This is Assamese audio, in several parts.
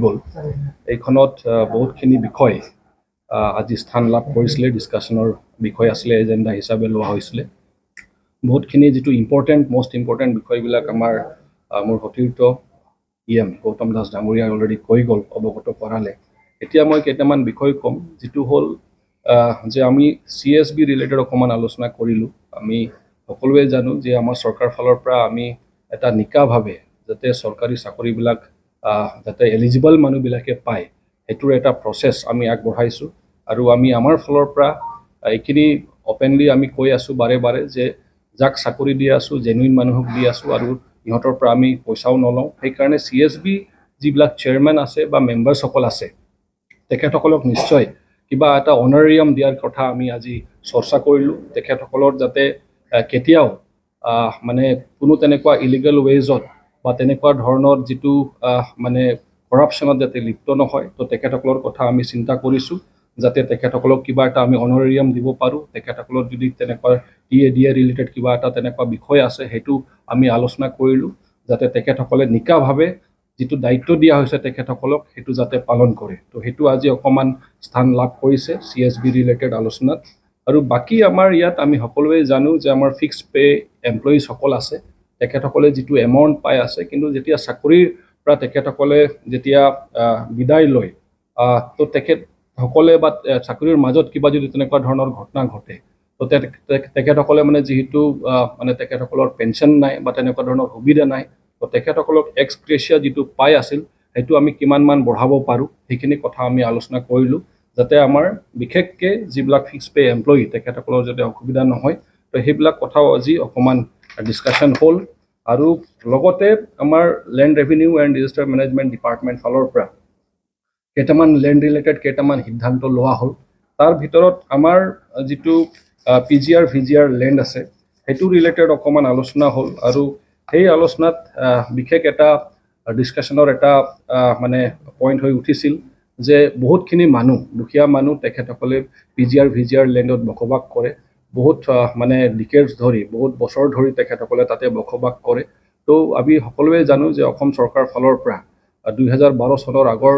গ'ল এইখনত বহুতখিনি বিষয় আজি স্থান লাভ কৰিছিলে ডিছকাশ্যনৰ বিষয় আছিলে এজেণ্ডা হিচাপে লোৱা হৈছিলে বহুতখিনি যিটো ইম্পৰ্টেণ্ট মষ্ট ইম্পৰ্টেণ্ট বিষয়বিলাক আমাৰ মোৰ সতীৰ্থ E e M Gautam Das ডাঙৰীয়াই অলৰেডি কৈ গ'ল অৱগত কৰালে এতিয়া মই কেইটামান বিষয় ক'ম যিটো হ'ল যে আমি চি এছ বি ৰিলেটেড অকণমান আলোচনা কৰিলোঁ আমি সকলোৱে জানো যে আমাৰ চৰকাৰ ফালৰ পৰা আমি এটা নিকাভাৱে যাতে চৰকাৰী চাকৰিবিলাক যাতে এলিজিবল মানুহবিলাকে পায় সেইটোৰ এটা প্ৰচেছ আমি আগবঢ়াইছোঁ আৰু আমি আমাৰ ফালৰ পৰা এইখিনি অপেনলি আমি কৈ আছোঁ বাৰে বাৰে যে যাক চাকৰি দি আছোঁ জেনুইন মানুহক দি আছোঁ আৰু ইহঁতৰ পৰা আমি পইচাও নলওঁ সেইকাৰণে চি এছ বি যিবিলাক চেয়াৰমেন আছে বা মেম্বাৰ্ছসকল আছে তেখেতসকলক নিশ্চয় কিবা এটা অনাৰিয়াম দিয়াৰ কথা আমি আজি চৰ্চা কৰিলোঁ তেখেতসকলৰ যাতে কেতিয়াও মানে কোনো তেনেকুৱা ইলিগেল ৱেজত বা তেনেকুৱা ধৰণৰ যিটো মানে কৰাপশ্যনত যাতে লিপ্ত নহয় তো তেখেতসকলৰ কথা আমি চিন্তা কৰিছোঁ যাতে তেখেতসকলক কিবা এটা আমি অনৰেৰিয়াম দিব পাৰোঁ তেখেতসকলৰ যদি তেনেকুৱা T A D A related কিবা এটা তেনেকুৱা বিষয় আছে সেইটো আমি আলোচনা কৰিলোঁ যাতে তেখেতসকলে নিকাভাৱে যিটো দায়িত্ব দিয়া হৈছে তেখেতসকলক সেইটো যাতে পালন কৰে তো সেইটো আজি অকণমান স্থান লাভ কৰিছে চি এছ বি ৰিলেটেড আলোচনাত আৰু বাকী আমাৰ ইয়াত আমি সকলোৱে জানো যে আমাৰ ফিক্স পে' এমপ্লয়িজসকল আছে তেখেতসকলে যিটো এমাউণ্ট পাই আছে কিন্তু যেতিয়া চাকৰিৰ পৰা তেখেতসকলে যেতিয়া বিদায় লয় তো তেখেতসকলে বা চাকৰিৰ মাজত কিবা যদি তেনেকুৱা ধৰণৰ ঘটনা ঘটে তো তেখেতসকলে মানে যিহেতু মানে তেখেতসকলৰ পেঞ্চন নাই বা তেনেকুৱা ধৰণৰ সুবিধা নাই তো তেখেতসকলক এক্স এক্সক্ৰেচিয়া যিটো পাই আছিল সেইটো আমি কিমানমান বঢ়াব পাৰোঁ সেইখিনি কথা আমি আলোচনা কৰিলোঁ যাতে আমাৰ বিশেষকৈ যিবিলাক ফিক্স পে এমপ্লয়ী তেখেতসকলৰ যাতে অসুবিধা নহয় তো সেইবিলাক কথাও আজি অকণমান ডিছকাশ্যন হ'ল আৰু লগতে আমাৰ land revenue and register management department ফালৰ পৰা কেইটামান লেণ্ড ৰিলেটেড কেইটামান সিদ্ধান্ত লোৱা হ'ল তাৰ ভিতৰত আমাৰ যিটো P G R V G R land আছে সেইটো ৰিলেটেড অকণমান আলোচনা হ'ল আৰু সেই আলোচনাত বিশেষ এটা ডিছকাশ্যনৰ এটা মানে পইণ্ট হৈ উঠিছিল যে বহুতখিনি মানুহ দুখীয়া মানুহ তেখেতসকলে P G R V G R লেণ্ডত বসবাস কৰে বহুত মানে লিকেজ ধৰি বহুত বছৰ ধৰি তেখেতসকলে তাতে বসবাস কৰে তো আমি সকলোৱে জানো যে অসম চৰকাৰৰ ফালৰ পৰা দুহেজাৰ বাৰ চনৰ আগৰ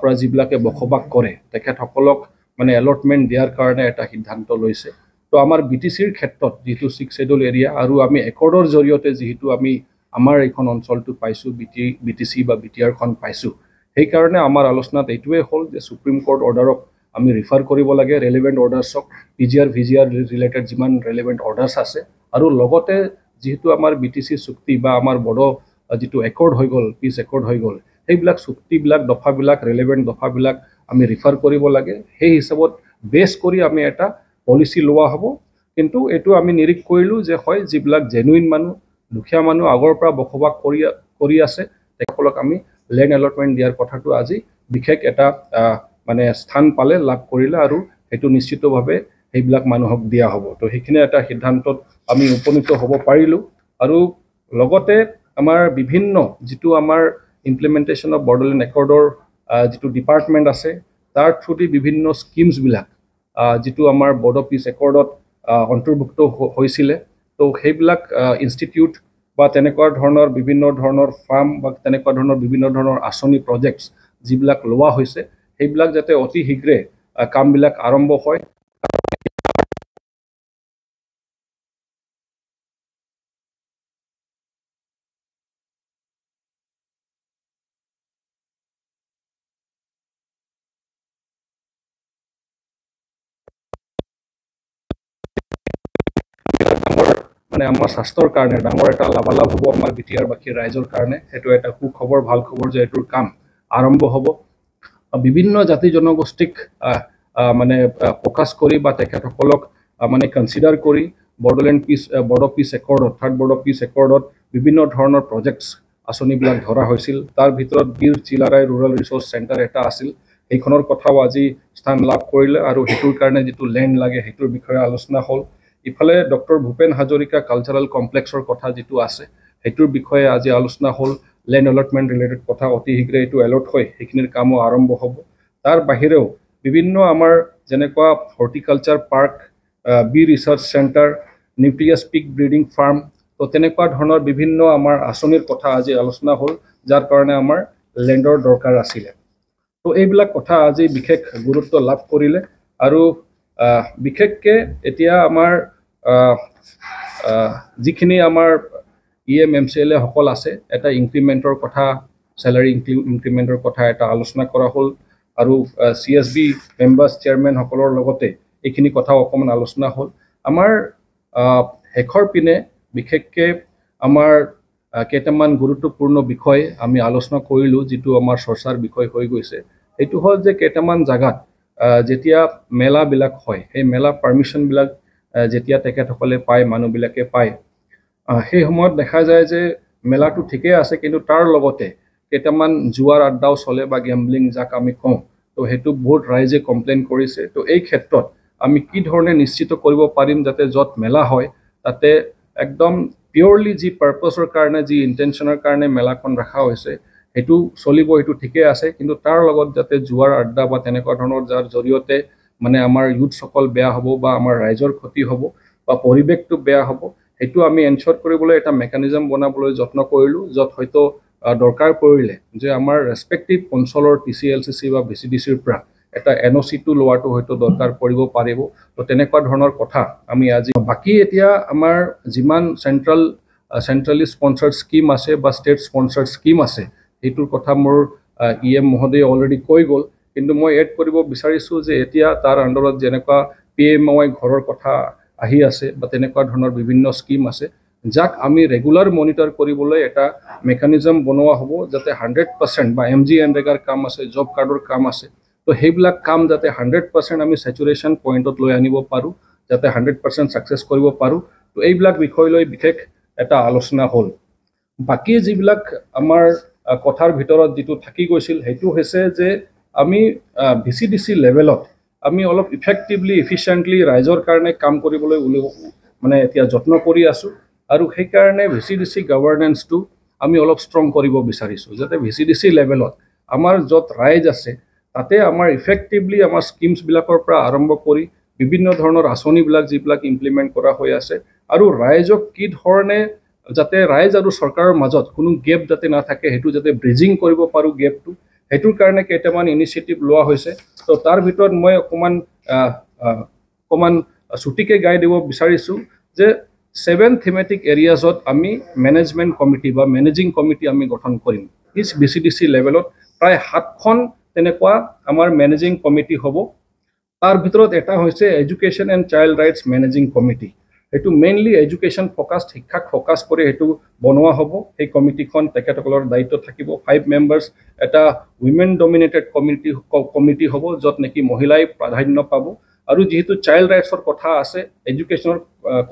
পৰা যিবিলাকে বসবাস কৰে তেখেতসকলক মানে এলটমেণ্ট দিয়াৰ কাৰণে এটা সিদ্ধান্ত লৈছে তো আমাৰ বি টি চিৰ ক্ষেত্ৰত যিহেতু ছিক্স শ্বেডুল এৰিয়া আৰু আমি একৰ্ডৰ জৰিয়তে যিহেতু আমি আমাৰ এইখন অঞ্চলটো পাইছোঁ B T B T C বা বি টি আৰখন পাইছোঁ সেইকাৰণে আমাৰ আলোচনাত এইটোৱেই হ'ল যে ছুপ্ৰিম কোৰ্ট অৰ্ডাৰক আমি ৰিফাৰ কৰিব লাগে ৰেলিভেণ্ট অৰ্ডাৰছক P G R V G R related যিমান ৰেলিভেণ্ট অৰ্ডাৰ্ছ আছে আৰু লগতে যিহেতু আমাৰ বি টি চি চুক্তি বা আমাৰ বড়ো যিটো একৰ্ড হৈ গ'ল পিচ একৰ্ড হৈ গ'ল সেইবিলাক চুক্তিবিলাক দফাবিলাক ৰেলিভেণ্ট দফাবিলাক আমি ৰিফাৰ কৰিব লাগে সেই হিচাপত বেছ কৰি আমি এটা পলিচি লোৱা হ'ব কিন্তু এইটো আমি নিৰীক্ষ কৰিলোঁ যে হয় যিবিলাক জেনুইন মানুহ দুখীয়া মানুহ আগৰ পৰা বসবাস কৰি কৰি আছে তেখেতসকলক আমি লেণ্ড এলটমেণ্ট দিয়াৰ কথাটো আজি বিশেষ এটা মানে স্থান পালে লাভ কৰিলে আৰু সেইটো নিশ্চিতভাৱে সেইবিলাক মানুহক দিয়া হ'ব তো সেইখিনি এটা সিদ্ধান্তত আমি উপনীত হ'ব পাৰিলোঁ আৰু লগতে আমাৰ বিভিন্ন যিটো আমাৰ ইমপ্লিমেণ্টেশ্যন অফ বৰ্ডাৰলেণ্ড একৰ্ডৰ যিটো ডিপাৰ্টমেণ্ট আছে তাৰ থ্ৰুদি বিভিন্ন স্কিমছবিলাক যিটো আমাৰ বৰ্ড অফ পিচ একৰ্ডত অন্তৰ্ভুক্ত হৈছিলে তো সেইবিলাক ইনষ্টিটিউট বা তেনেকুৱা ধৰণৰ বিভিন্ন ধৰণৰ ফাৰ্ম বা তেনেকুৱা ধৰণৰ বিভিন্ন ধৰণৰ আঁচনি প্ৰজেক্টছ যিবিলাক লোৱা হৈছে সেইবিলাক যাতে অতি শীঘ্ৰে কামবিলাক আৰম্ভ হয় মানে আমাৰ স্বাস্থ্যৰ কাৰণে ডাঙৰ এটা লাভালাভ হ'ব আমাৰ বি টি বিটিআৰবাসী ৰাইজৰ কাৰণে সেইটো এটা সুখবৰ ভাল খবৰ যে এইটোৰ কাম আৰম্ভ হ'ব বিভিন্ন জাতি জনগোষ্ঠীক মানে প্ৰকাশ কৰি বা তেখেতসকলক মানে কনচিডাৰ কৰি Bodoland peace border peace accord third border peace একৰ্ডত বিভিন্ন ধৰণৰ প্ৰজেক্টছ আঁচনিবিলাক ধৰা হৈছিল তাৰ ভিতৰত Bir Chilarai rural research centre এটা আছিল সেইখনৰ কথাও আজি স্থান লাভ কৰিলে আৰু সেইটোৰ কাৰণে যিটো লেণ্ড লাগে সেইটোৰ বিষয়ে আলোচনা হ'ল ইফালে ডক্টৰ ভূপেন হাজৰিকা কালচাৰেল কমপ্লেক্সৰ কথা যিটো আছে সেইটোৰ বিষয়ে আজি আলোচনা হ'ল লেণ্ড এলটমেণ্ট ৰিলেটেড কথা অতি শীঘ্ৰে এইটো এলট হয় সেইখিনিৰ কামো আৰম্ভ হ'ব তাৰ বাহিৰেও বিভিন্ন আমাৰ যেনেকুৱা horticulture park bee research centre nucleus pig breeding farm ত' তেনেকুৱা ধৰণৰ বিভিন্ন আমাৰ আঁচনিৰ কথা আজি আলোচনা হ'ল যাৰ কাৰণে আমাৰ লেণ্ডৰ দৰকাৰ আছিলে ত' এইবিলাক কথা আজি বিশেষ গুৰুত্ব লাভ কৰিলে আৰু বিশেষকৈ এতিয়া আমাৰ যিখিনি আমাৰ E M M C L এসকল আছে এটা ইনক্ৰিমেণ্টৰ কথা চেলাৰী ইনক্ৰি ইনক্ৰিমেণ্টৰ কথা এটা আলোচনা কৰা হ'ল আৰু চি এছ বি মেম্বাৰ্ছ চেয়াৰমেনসকলৰ লগতে এইখিনি কথাও অকণমান আলোচনা হ'ল আমাৰ শেষৰ পিনে বিশেষকৈ আমাৰ কেইটামান গুৰুত্বপূৰ্ণ বিষয় আমি আলোচনা কৰিলোঁ যিটো আমাৰ চৰ্চাৰ বিষয় হৈ গৈছে সেইটো হ'ল যে কেইটামান জেগাত যেতিয়া মেলাবিলাক হয় সেই মেলা পাৰ্মিশ্যনবিলাক যেতিয়া তেখেতসকলে পায় মানুহবিলাকে পায় সেই সময়ত দেখা যায় যে মেলাটো ঠিকেই আছে কিন্তু তাৰ লগতে কেইটামান জুৱাৰ আড্ডাও চলে বা গেম্বলিং যাক আমি কওঁ ত' সেইটো বহুত ৰাইজে কমপ্লেইন কৰিছে ত' এই ক্ষেত্ৰত আমি কি ধৰণে নিশ্চিত কৰিব পাৰিম যাতে য'ত মেলা হয় তাতে একদম পিয়'ৰলি যি পাৰ্পজৰ কাৰণে যি ইণ্টেনশ্যনৰ কাৰণে মেলাখন ৰখা হৈছে সেইটো চলিব সেইটো ঠিকেই আছে কিন্তু তাৰ লগত যাতে জুৱাৰ আড্ডা বা তেনেকুৱা ধৰণৰ যাৰ জৰিয়তে মানে আমাৰ ইউথসকল বেয়া হ'ব বা আমাৰ ৰাইজৰ ক্ষতি হ'ব বা পৰিৱেশটো বেয়া হ'ব সেইটো আমি এনচৰ কৰিবলৈ এটা মেকানিজম বনাবলৈ যত্ন কৰিলোঁ য'ত হয়তো দৰকাৰ পৰিলে যে আমাৰ ৰেচপেক্টিভ অঞ্চলৰ T C L C C বা বি চি ডি চিৰ পৰা এটা এন অ' চিটো লোৱাটো হয়তো দৰকাৰ পৰিব পাৰিব তো তেনেকুৱা ধৰণৰ কথা আমি আজি বাকী এতিয়া আমাৰ যিমান চেণ্ট্ৰেল চেণ্ট্ৰেলি স্পনচাৰ্ড স্কীম আছে বা ষ্টেট স্পনচাৰ্ড স্কীম আছে সেইটোৰ কথা মোৰ ই এম e মহোদয়ে অলৰেডি কৈ গ'ল কিন্তু মই এড কৰিব বিচাৰিছোঁ যে এতিয়া তাৰ আণ্ডাৰত যেনেকুৱা পি এম ৱাই ঘৰৰ কথা আহি আছে বা তেনেকুৱা ধৰণৰ বিভিন্ন স্কীম আছে যাক আমি ৰেগুলাৰ মনিটৰ কৰিবলৈ এটা মেকানিজম বনোৱা হ'ব যাতে হাণ্ড্ৰেড পাৰ্চেণ্ট বা এম জি এন ৰেগাৰ কাম আছে জব কাৰ্ডৰ কাম আছে তো সেইবিলাক কাম যাতে হাণ্ড্ৰেড পাৰ্চেণ্ট আমি চেচুৰেশ্যন পইণ্টত লৈ আনিব পাৰোঁ যাতে হাণ্ড্ৰেড পাৰ্চেণ্ট ছাকচেছ কৰিব পাৰোঁ তো এইবিলাক বিষয় লৈ বিশেষ এটা আলোচনা হ'ল বাকী যিবিলাক আমাৰ কথাৰ ভিতৰত যিটো থাকি গৈছিল সেইটো হৈছে যে আমি ভি চি ডি চি লেভেলত আমি অলপ ইফেক্টিভলি ইফিচিয়েণ্টলি ৰাইজৰ কাৰণে কাম কৰিবলৈ উলি মানে এতিয়া যত্ন কৰি আছোঁ আৰু সেইকাৰণে ভি চি ডি চি গভাৰ্নেঞ্চটো আমি অলপ ষ্ট্ৰং কৰিব বিচাৰিছোঁ যাতে ভি চি ডি চি লেভেলত আমাৰ য'ত ৰাইজ আছে তাতে আমাৰ ইফেক্টিভলি আমাৰ স্কিমছবিলাকৰ পৰা আৰম্ভ কৰি বিভিন্ন ধৰণৰ আঁচনিবিলাক যিবিলাক ইমপ্লিমেণ্ট কৰা হৈ আছে আৰু ৰাইজক কি ধৰণে যাতে ৰাইজ আৰু চৰকাৰৰ মাজত কোনো গেপ যাতে নাথাকে সেইটো যাতে ব্ৰিজিং কৰিব পাৰোঁ গেপটো সেইটোৰ কাৰণে কেইটামান ইনিচিয়েটিভ লোৱা হৈছে তো তাৰ ভিতৰত মই অকণমান অকণমান চুটিকৈ গাই দিব বিচাৰিছোঁ যে ছেভেন থেমেটিক এৰিয়াজত আমি মেনেজমেণ্ট কমিটি বা মেনেজিং কমিটি আমি গঠন কৰিম each B C D C লেভেলত প্ৰায় সাতখন তেনেকুৱা আমাৰ মেনেজিং কমিটি হ'ব তাৰ ভিতৰত এটা হৈছে education and child rights managing committee সেইটো মেইনলি এডুকেশ্যন ফ'কাছড শিক্ষাক ফ'কাছ কৰি সেইটো বনোৱা হ'ব সেই কমিটিখন তেখেতসকলৰ দায়িত্ব থাকিব ফাইভ মেম্বাৰ্ছ এটা উইমেন ডমিনেটেড কমিটি কমিটি হ'ব য'ত নেকি মহিলাই প্ৰাধান্য পাব আৰু যিহেতু চাইল্ড ৰাইটছৰ কথা আছে এডুকেশ্যনৰ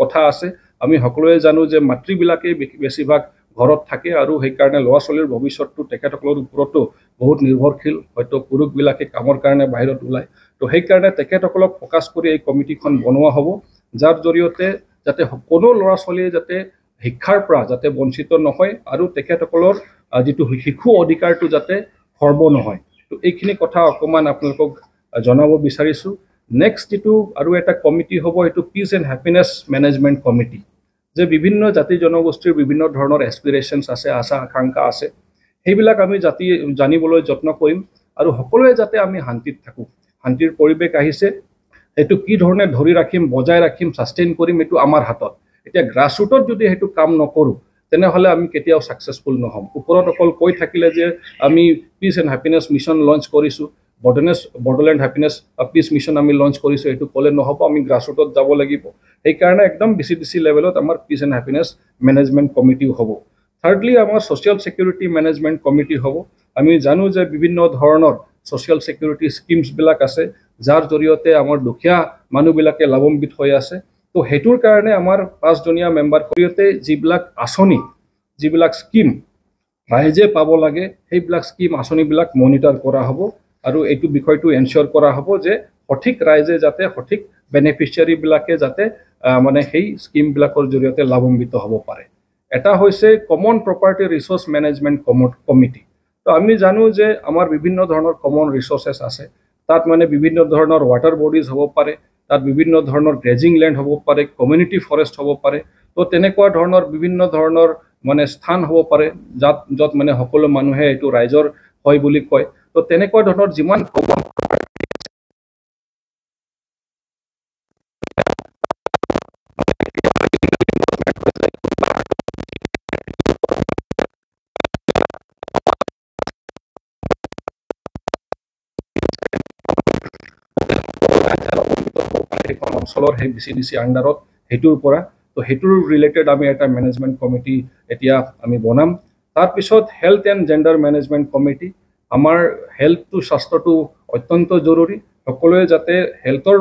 কথা আছে আমি সকলোৱে জানো যে মাতৃবিলাকেই বেছিভাগ ঘৰত থাকে আৰু সেইকাৰণে ল'ৰা ছোৱালীৰ ভৱিষ্যতটো তেখেতসকলৰ ওপৰতো বহুত নিৰ্ভৰশীল হয়তো পুৰুষবিলাকে কামৰ কাৰণে বাহিৰত ওলায় তো সেইকাৰণে তেখেতসকলক ফ'কাছ কৰি এই কমিটিখন বনোৱা হ'ব যাৰ জৰিয়তে যাতে কোনো ল'ৰা ছোৱালীয়ে যাতে শিক্ষাৰ পৰা যাতে বঞ্চিত নহয় আৰু তেখেতসকলৰ যিটো শিশু অধিকাৰটো যাতে সৰ্ব নহয় তো এইখিনি কথা অকণমান আপোনালোকক জনাব বিচাৰিছোঁ নেক্সট যিটো আৰু এটা কমিটি হ'ব এইটো peace and happiness management committee যে বিভিন্ন জাতি জনগোষ্ঠীৰ বিভিন্ন ধৰণৰ এছপিৰেশ্যনছ আছে আশা আকাংক্ষা আছে সেইবিলাক আমি জাতি জানিবলৈ যত্ন কৰিম আৰু সকলোৱে যাতে আমি শান্তিত থাকোঁ শান্তিৰ পৰিৱেশ আহিছে সেইটো কি ধৰণে ধৰি ৰাখিম বজাই ৰাখিম ছাষ্টেইন কৰিম এইটো আমাৰ হাতত এতিয়া গ্ৰাছৰুটত যদি সেইটো কাম নকৰোঁ তেনেহ'লে আমি কেতিয়াও ছাকচেছফুল নহ'ম ওপৰত অকল কৈ থাকিলে যে আমি পিছ এণ্ড হেপিনেছ মিছন লঞ্চ কৰিছোঁ বৰ্ডনেছ বৰ্ডাৰলেণ্ড হেপিনেছ পিচ মিছন আমি লঞ্চ কৰিছোঁ সেইটো ক'লে নহ'ব আমি গ্ৰাছৰুটত যাব লাগিব সেইকাৰণে একদম বি চি ডি চি লেভেলত আমাৰ পিছ এণ্ড হেপিনেছ মেনেজমেণ্ট কমিটিও হ'ব থাৰ্ডলি আমাৰ ছ'চিয়েল ছেকিউৰিটি মেনেজমেণ্ট কমিটি হ'ব আমি জানো যে বিভিন্ন ধৰণৰ ছ'চিয়েল ছেকিউৰিটি স্কিমছবিলাক আছে যাৰ জৰিয়তে আমাৰ দুখীয়া মানুহবিলাকে লাভান্বিত হৈ আছে তো সেইটোৰ কাৰণে আমাৰ পাঁচজনীয়া মেম্বাৰ জৰিয়তে যিবিলাক আঁচনি যিবিলাক স্কীম ৰাইজে পাব লাগে সেইবিলাক স্কীম আঁচনিবিলাক মনিটৰ কৰা হ'ব আৰু এইটো বিষয়টো এনচিয়'ৰ কৰা হ'ব যে সঠিক ৰাইজে যাতে সঠিক বেনিফিচিয়াৰীবিলাকে যাতে মানে সেই স্কীমবিলাকৰ জৰিয়তে লাভান্বিত হ'ব পাৰে এটা হৈছে common property research management committee তো আমি জানো যে আমাৰ বিভিন্ন ধৰণৰ কমন ৰিচৰ্চেছ আছে তাত মানে বিভিন্ন ধৰণৰ ৱাটাৰ বডিজ হ'ব পাৰে তাত বিভিন্ন ধৰণৰ গ্ৰেজিং লেণ্ড হ'ব পাৰে কমিউনিটি ফৰেষ্ট হ'ব পাৰে তো তেনেকুৱা ধৰণৰ বিভিন্ন ধৰণৰ মানে স্থান হ'ব পাৰে যাত য'ত মানে সকলো মানুহে এইটো ৰাইজৰ হয় বুলি কয় তো তেনেকুৱা ধৰণৰ যিমান অঞ্চলৰ সেই বি চি ডি চি আণ্ডাৰত সেইটোৰ পৰা তো সেইটোৰ ৰিলেটেড আমি এটা মেনেজমেণ্ট কমিটি এতিয়া আমি বনাম তাৰপিছত health and gender management committee আমাৰ হেল্থটো স্বাস্থ্যটো অত্যন্ত জৰুৰী সকলোৱে যাতে হেল্থৰ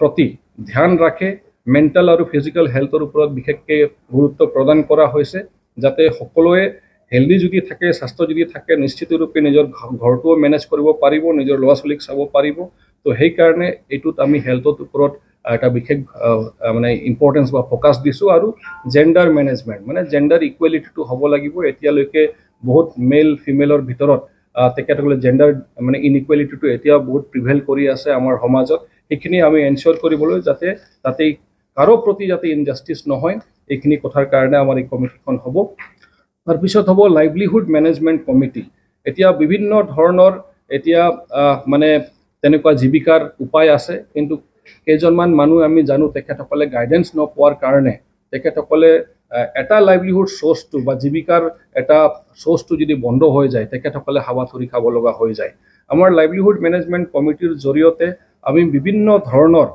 প্ৰতি ধ্যান ৰাখে মেণ্টেল আৰু ফিজিকেল হেল্থৰ ওপৰত বিশেষকৈ গুৰুত্ব প্ৰদান কৰা হৈছে যাতে সকলোৱে হেল্ডি যদি থাকে স্বাস্থ্য যদি থাকে নিশ্চিতৰূপে নিজৰ ঘৰটোও মেনেজ কৰিব পাৰিব নিজৰ ল'ৰা ছোৱালীক চাব পাৰিব তো সেইকাৰণে এইটোত আমি হেল্থৰ ওপৰত এটা বিশেষ মানে ইম্পৰ্টেঞ্চ বা ফ'কাছ দিছোঁ আৰু জেণ্ডাৰ মেনেজমেণ্ট মানে জেণ্ডাৰ ইকুৱেলিটিটো হ'ব লাগিব এতিয়ালৈকে বহুত মেল ফিমেলৰ ভিতৰত তেখেতসকলে জেণ্ডাৰ মানে ইনইকুৱেলিটিটো এতিয়া বহুত প্ৰিভেল কৰি আছে আমাৰ সমাজত সেইখিনি আমি এনচিয়'ৰ কৰিবলৈ যাতে তাতে কাৰো প্ৰতি যাতে ইনজাষ্টিছ নহয় এইখিনি কথাৰ কাৰণে আমাৰ এই কমিটিখন হ'ব তাৰপিছত হ'ব লাইভলিহুড মেনেজমেণ্ট কমিটি এতিয়া বিভিন্ন ধৰণৰ এতিয়া মানে তেনেকুৱা জীৱিকাৰ উপায় আছে কিন্তু কেইজনমান মানুহ আমি জানো তেখেতসকলে গাইডেন্স নোপোৱাৰ কাৰণে তেখেতসকলে এটা লাইভলিহুড চ'ৰ্চটো বা জীৱিকাৰ এটা চ'ৰ্চটো যদি বন্ধ হৈ যায় তেখেতসকলে হাৱা থুৰি খাব লগা হৈ যায় আমাৰ লাইভলিহুড মেনেজমেণ্ট কমিটিৰ জৰিয়তে আমি বিভিন্ন ধৰণৰ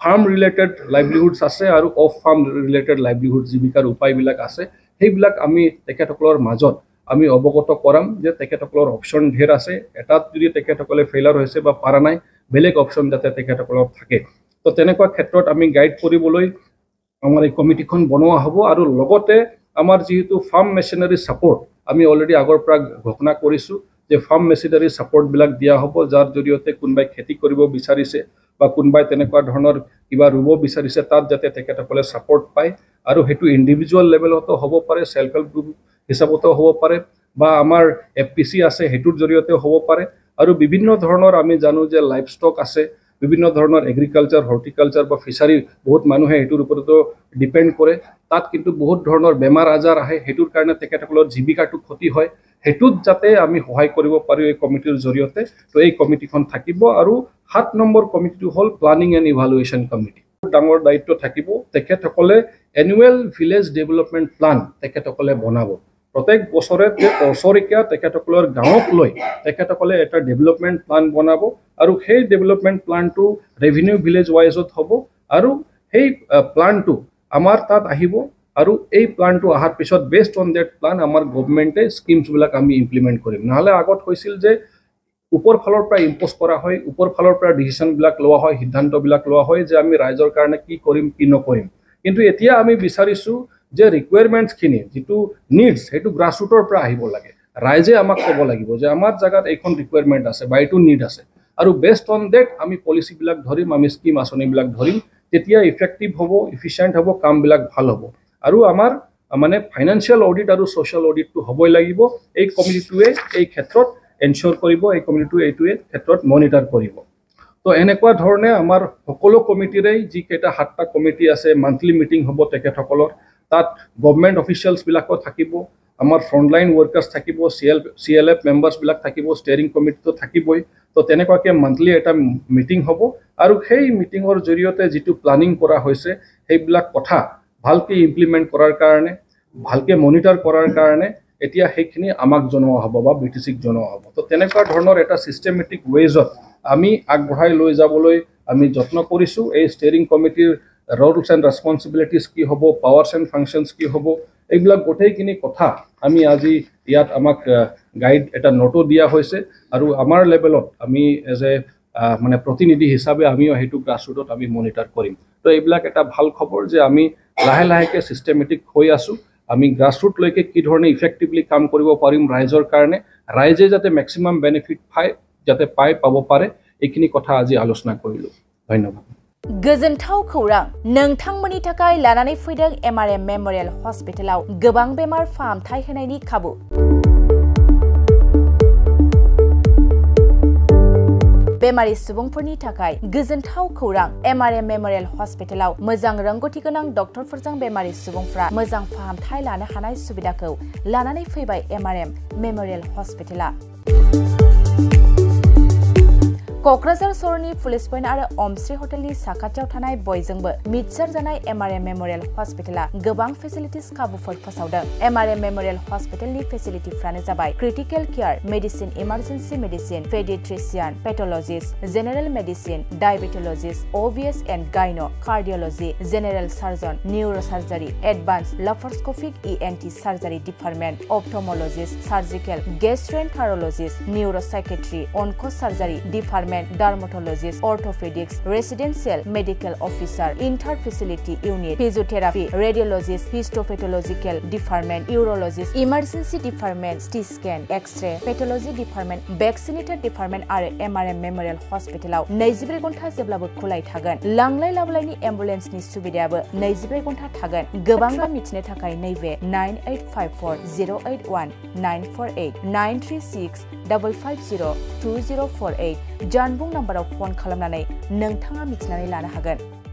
ফাৰ্ম ৰিলেটেড লাইভলিহুডছ আছে আৰু অফ ফাৰ্ম ৰিলেটেড লাইভলিহুড জীৱিকাৰ উপায়বিলাক আছে সেইবিলাক আমি তেখেতসকলৰ মাজত আমি অৱগত কৰাম যে তেখেতসকলৰ অপশ্যন ঢেৰ আছে এটাত যদি তেখেতসকলে ফেইলাৰ হৈছে বা পাৰা নাই বেলেগ অপশ্যন যাতে তেখেতসকলৰ থাকে তো তেনেকুৱা ক্ষেত্ৰত আমি গাইড কৰিবলৈ আমাৰ এই কমিটিখন বনোৱা হ'ব আৰু লগতে আমাৰ যিহেতু ফাৰ্ম মেচিনাৰী ছাপৰ্ট আমি অলৰেডি আগৰ পৰা ঘোষণা কৰিছোঁ যে ফাৰ্ম মেচিনাৰী ছাপৰ্টবিলাক দিয়া হ'ব যাৰ জৰিয়তে কোনোবাই খেতি কৰিব বিচাৰিছে বা কোনোবাই তেনেকুৱা ধৰণৰ কিবা ৰুব বিচাৰিছে তাত যাতে তেখেতসকলে ছাপৰ্ট পায় আৰু সেইটো ইণ্ডিভিজুৱেল লেভেলতো হ'ব পাৰে চেল্ফ হেল্প গ্ৰুপ হিচাপতো হ'ব পাৰে বা আমাৰ এফ পি চি আছে সেইটোৰ জৰিয়তেও হ'ব পাৰে আৰু বিভিন্ন ধৰণৰ আমি জানো যে লাইফ ষ্টক আছে বিভিন্ন ধৰণৰ এগ্ৰিকালচাৰ হৰ্টিকালচাৰ বা ফিচাৰী বহুত মানুহে সেইটোৰ ওপৰতো ডিপেণ্ড কৰে তাত কিন্তু বহুত ধৰণৰ বেমাৰ আজাৰ আহে সেইটোৰ কাৰণে তেখেতসকলৰ জীৱিকাটো ক্ষতি হয় সেইটোত যাতে আমি সহায় কৰিব পাৰোঁ এই কমিটিৰ জৰিয়তে তো এই কমিটিখন থাকিব আৰু সাত নম্বৰ কমিটিটো হ'ল প্লানিং এণ্ড ইভালুৱেশ্যন কমিটি ডাঙৰ দায়িত্ব থাকিব তেখেতসকলে এনুৱেল ভিলেজ ডেভেলপমেণ্ট প্লান তেখেতসকলে বনাব প্ৰত্যেক বছৰে ওচৰীয়া তেখেতসকলৰ গাঁৱক লৈ তেখেতসকলে এটা ডেভেলপমেণ্ট প্লান বনাব আৰু সেই ডেভেলপমেণ্ট প্লানটো ৰেভিনিউ ভিলেজ ৱাইজত হ'ব আৰু সেই প্লানটো আমাৰ তাত আহিব আৰু এই প্লানটো অহাৰ পিছত বেষ্ট অন ডেট প্লান আমাৰ গভমেণ্টে স্কিমছবিলাক আমি ইমপ্লিমেণ্ট কৰিম নহ'লে আগত হৈছিল যে ওপৰ ফালৰ পৰা ইম্প'জ কৰা হয় ওপৰ ফালৰ পৰা ডিচিশ্যনবিলাক লোৱা হয় সিদ্ধান্তবিলাক লোৱা হয় যে আমি ৰাইজৰ কাৰণে কি কৰিম কি নকৰিম কিন্তু এতিয়া আমি বিচাৰিছোঁ যে ৰিকুৱাৰমেণ্টছখিনি যিটো নিডছ সেইটো গ্ৰাছৰুটৰ পৰা আহিব লাগে ৰাইজে আমাক ক'ব লাগিব যে আমাৰ জেগাত এইখন ৰিকুৱাৰমেণ্ট আছে বা এইটো নিড আছে আৰু বেষ্ট অন ডেট আমি পলিচিবিলাক ধৰিম আমি স্কীম আঁচনিবিলাক ধৰিম তেতিয়া ইফেক্টিভ হ'ব ইফিচিয়েণ্ট হ'ব কামবিলাক ভাল হ'ব আৰু আমাৰ মানে ফাইনেন্সিয়েল অডিট আৰু ছ'চিয়েল অডিটটো হ'বই লাগিব এই কমিটিটোৱে এই ক্ষেত্ৰত এনচিয়'ৰ কৰিব এই কমিটিটোৱে এইটোৱে ক্ষেত্ৰত মনিটাৰ কৰিব তো এনেকুৱা ধৰণে আমাৰ সকলো কমিটিৰেই যিকেইটা সাতটা কমিটি আছে মান্থলি মিটিং হ'ব তেখেতসকলৰ তাত গভমেণ্ট অফিচিয়েলছবিলাকো থাকিব আমাৰ ফ্ৰণ্টলাইন ৱৰ্কাৰ্ছ থাকিব C L C L F মেম্বাৰছবিলাক থাকিব ষ্টেৰিং কমিটিটো থাকিবই তো তেনেকুৱাকৈ মান্থলি এটা মিটিং হ'ব আৰু সেই মিটিঙৰ জৰিয়তে যিটো প্লানিং কৰা হৈছে সেইবিলাক কথা ভালকৈ ইমপ্লিমেণ্ট কৰাৰ কাৰণে ভালকৈ মনিটৰ কৰাৰ কাৰণে এতিয়া সেইখিনি আমাক জনোৱা হ'ব বা বিটিচিক জনোৱা হ'ব তো তেনেকুৱা ধৰণৰ এটা ছিষ্টেমেটিক ৱেজত আমি আগবঢ়াই লৈ যাবলৈ আমি যত্ন কৰিছোঁ এই ষ্টেৰিং কমিটিৰ ৰোলছ এণ্ড ৰেছপনচিবিলিটিছ কি হ'ব পাৱাৰছ এণ্ড ফাংচনছ কি হ'ব এইবিলাক গোটেইখিনি কথা আমি আজি ইয়াত আমাক গাইড এটা নটো দিয়া হৈছে আৰু আমাৰ লেভেলত আমি এজ এ মানে প্ৰতিনিধি হিচাপে আমিও সেইটো গ্ৰাছৰুটত আমি মনিটাৰ কৰিম তো এইবিলাক এটা ভাল খবৰ যে আমি লাহে লাহেকৈ ছিষ্টেমেটিক হৈ আছোঁ আমি গ্ৰাছৰুটলৈকে কি ধৰণে ইফেক্টিভলি কাম কৰিব পাৰিম ৰাইজৰ কাৰণে ৰাইজে যাতে মেক্সিমাম বেনিফিট পায় যাতে পাই পাব পাৰে এইখিনি কথা আজি আলোচনা কৰিলোঁ ধন্যবাদ गजन थाव खौरां नोंथां मनि थाखाय लानानै फैदों एमआरएम मेमोरियल हस्पिटालाव गोबां बेमार फ ा म थाय होनायनि खाबु बेमारि सुबुंफोरनि थाखाय ग ज न थाव ख ौ र ा एमआरएम मेमोरियल हस्पिटालाव मोजां र ं ग थ ि ग न ां ड क ् ट र फ ो र ज ं बेमारि सुबुंफ्रा मोजां फ ा म थ ा य ल ा न ा न ा य सुबिदाखौ लानानै फैबाय एमआरएम मेमोरियल ह स ् प ि ट ल ा কক্রাঝার সরনি পুলিশ পয়েন্ট আর অমশ্রি হোটেলনি সাকাটিয়াও থানায় বয়জন মিটসার জানায় এম আর এ মেমোরিয়াল হসপিটালা গবাং ফেসিলিটিস খাবুফর ফসাউদ এম আর এ মেমোরিয়াল হসপিটালনি ফেসিলিটি ফ্রানে যাবাই critical care medicine emergency medicine paediatrician pathologist general medicine diabetologist OBS and gynae cardiology general surgeon neuro surgery advance laparoscopic E N T surgery department ophthalmologist surgical gastroenterologist neuro psychiatry onco surgery department dermatologist orthopaedics residential medical officer inter facility unit physiotherapy radiologist ফিষ্টফেটলজিকেল department urologist emergency department city scan X ray pathology department vaccinated department আৰু এম আৰ এম মেমৰিয়েল হস্পিটেলাও নৈজিব্ৰে ঘণ্টা জেব্লাবো খোলাই থাকে লাংলাই লাবলাইনি এম্বুলেঞ্চনি সুবিধাবো নৈজিব্ৰে ঘণ্টা থাকে গোবাং মিথিনে থাকাই নৈবে nine eight five four zero' eight one nine four eight nine three six double five zero two zero four eight. John Bung number of phone column nane, Nung na Mitsnani Lana Hagan.